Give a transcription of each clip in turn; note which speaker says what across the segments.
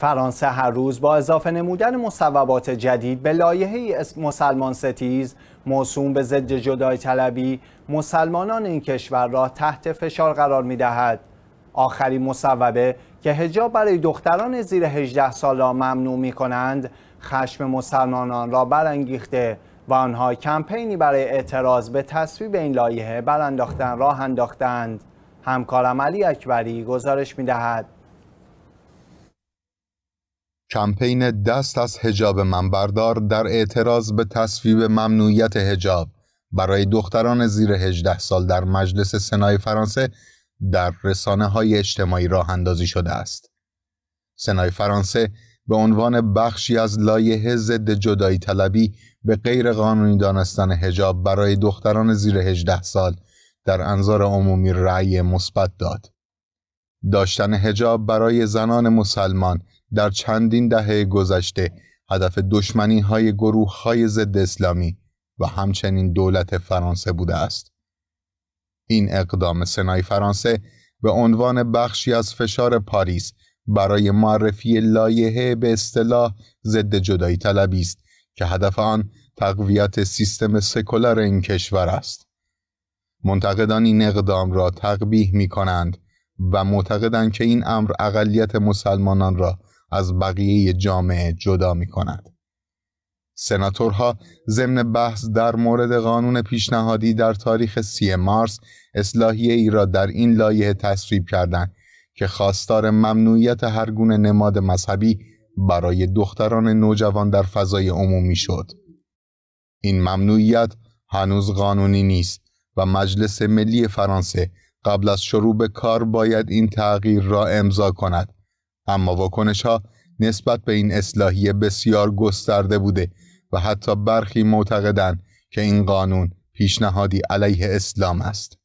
Speaker 1: فرانسه هر روز با اضافه نمودن مصوبات جدید به لایحه مسلمان ستیز موسوم به ضد جدای طلبی مسلمانان این کشور را تحت فشار قرار می دهد. آخرین مصوبه که هجاب برای دختران زیر 18 سال را ممنوع می کنند خشم مسلمانان را برانگیخته و آنها کمپینی برای اعتراض به تصویب این لایحه برانداختن راه انداختند همکارم علی اکبری گزارش می دهد.
Speaker 2: کمپین دست از هجاب منبردار در اعتراض به تصویب ممنوعیت هجاب برای دختران زیر 18 سال در مجلس سنای فرانسه در رسانه های اجتماعی راه اندازی شده است. سنای فرانسه به عنوان بخشی از لایحه ضد جدایی طلبی به غیر قانونی دانستن هجاب برای دختران زیر 18 سال در انظار عمومی رأی مثبت داد. داشتن هجاب برای زنان مسلمان در چندین دهه گذشته هدف دشمنی های گروه های ضد اسلامی و همچنین دولت فرانسه بوده است. این اقدام سنای فرانسه به عنوان بخشی از فشار پاریس برای معرفی لایحه به اصطلاح ضد جدایی طلبی است که هدف آن تقویت سیستم سکولار این کشور است. منتقدان این اقدام را تقبیح می کنند و معتقدند که این امر اقلیت مسلمانان را از بقیه جامعه جدا می کند. سناتورها ضمن بحث در مورد قانون پیشنهادی در تاریخ سی مارس اصلاحیه ای را در این لایه تصویب کردند که خواستار ممنوعیت هرگونه نماد مذهبی برای دختران نوجوان در فضای عمومی شد. این ممنوعیت هنوز قانونی نیست و مجلس ملی فرانسه قبل از شروع به کار باید این تغییر را امضا کند اما واکنش ها نسبت به این اصلاحیه بسیار گسترده بوده و حتی برخی معتقدند که این قانون پیشنهادی علیه اسلام است.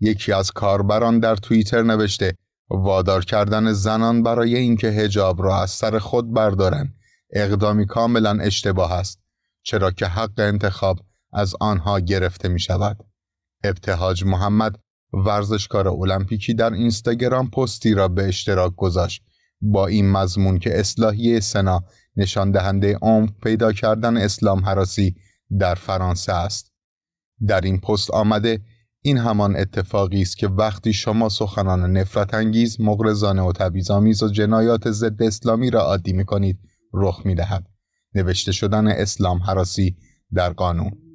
Speaker 2: یکی از کاربران در توییتر نوشته وادار کردن زنان برای اینکه هجاب را از سر خود بردارند اقدامی کاملا اشتباه است چرا که حق انتخاب از آنها گرفته می شود. ابتهاج محمد ورزشکار المپیکی در اینستاگرام پستی را به اشتراک گذاشت با این مضمون که اصلاحیه سنا نشان دهنده عمق پیدا کردن اسلام حراسی در فرانسه است در این پست آمده این همان اتفاقی است که وقتی شما سخنان نفرت انگیز، مغرزانه و تبیزامیز و جنایات ضد اسلامی را عادی می کنید، رخ می دهد. نوشته شدن اسلام حراسی در قانون